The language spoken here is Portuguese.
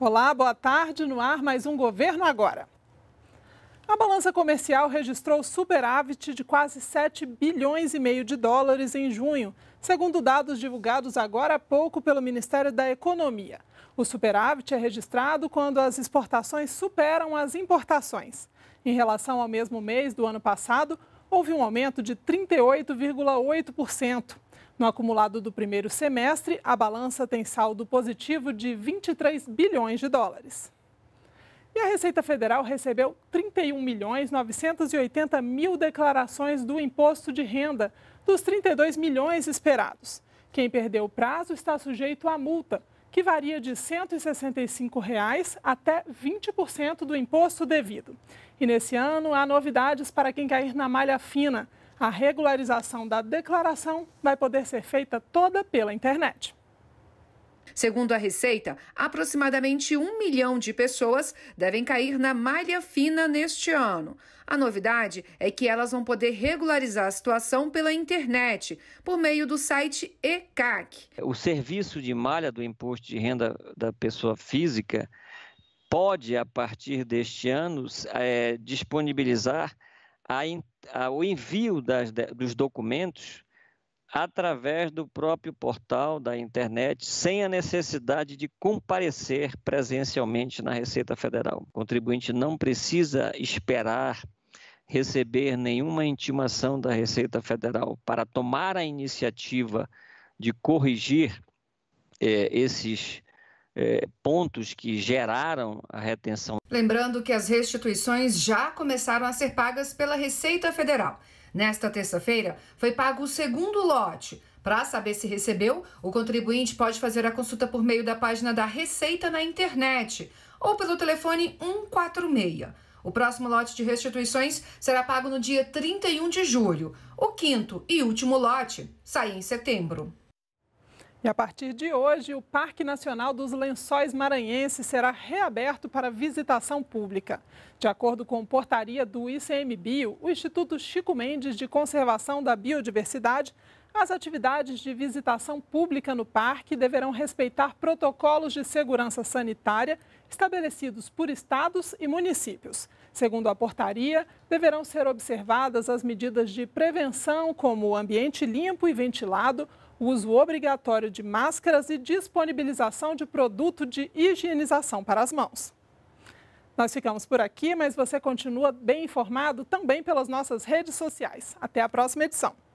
Olá, boa tarde. No ar, mais um Governo Agora. A balança comercial registrou superávit de quase 7 bilhões e meio de dólares em junho, segundo dados divulgados agora há pouco pelo Ministério da Economia. O superávit é registrado quando as exportações superam as importações. Em relação ao mesmo mês do ano passado, houve um aumento de 38,8%. No acumulado do primeiro semestre, a balança tem saldo positivo de 23 bilhões de dólares. E a Receita Federal recebeu 31 milhões 980 mil declarações do imposto de renda, dos 32 milhões esperados. Quem perdeu o prazo está sujeito à multa que varia de R$ 165 até 20% do imposto devido. E nesse ano há novidades para quem cair na malha fina. A regularização da declaração vai poder ser feita toda pela internet. Segundo a Receita, aproximadamente um milhão de pessoas devem cair na malha fina neste ano. A novidade é que elas vão poder regularizar a situação pela internet, por meio do site ECAC. O serviço de malha do imposto de renda da pessoa física pode, a partir deste ano, é, disponibilizar a, a, o envio das, dos documentos através do próprio portal da internet, sem a necessidade de comparecer presencialmente na Receita Federal. O contribuinte não precisa esperar receber nenhuma intimação da Receita Federal para tomar a iniciativa de corrigir é, esses é, pontos que geraram a retenção. Lembrando que as restituições já começaram a ser pagas pela Receita Federal. Nesta terça-feira, foi pago o segundo lote. Para saber se recebeu, o contribuinte pode fazer a consulta por meio da página da Receita na internet ou pelo telefone 146. O próximo lote de restituições será pago no dia 31 de julho. O quinto e último lote sai em setembro. E a partir de hoje, o Parque Nacional dos Lençóis Maranhenses será reaberto para visitação pública. De acordo com portaria do ICMBio, o Instituto Chico Mendes de Conservação da Biodiversidade as atividades de visitação pública no parque deverão respeitar protocolos de segurança sanitária estabelecidos por estados e municípios. Segundo a portaria, deverão ser observadas as medidas de prevenção, como ambiente limpo e ventilado, uso obrigatório de máscaras e disponibilização de produto de higienização para as mãos. Nós ficamos por aqui, mas você continua bem informado também pelas nossas redes sociais. Até a próxima edição.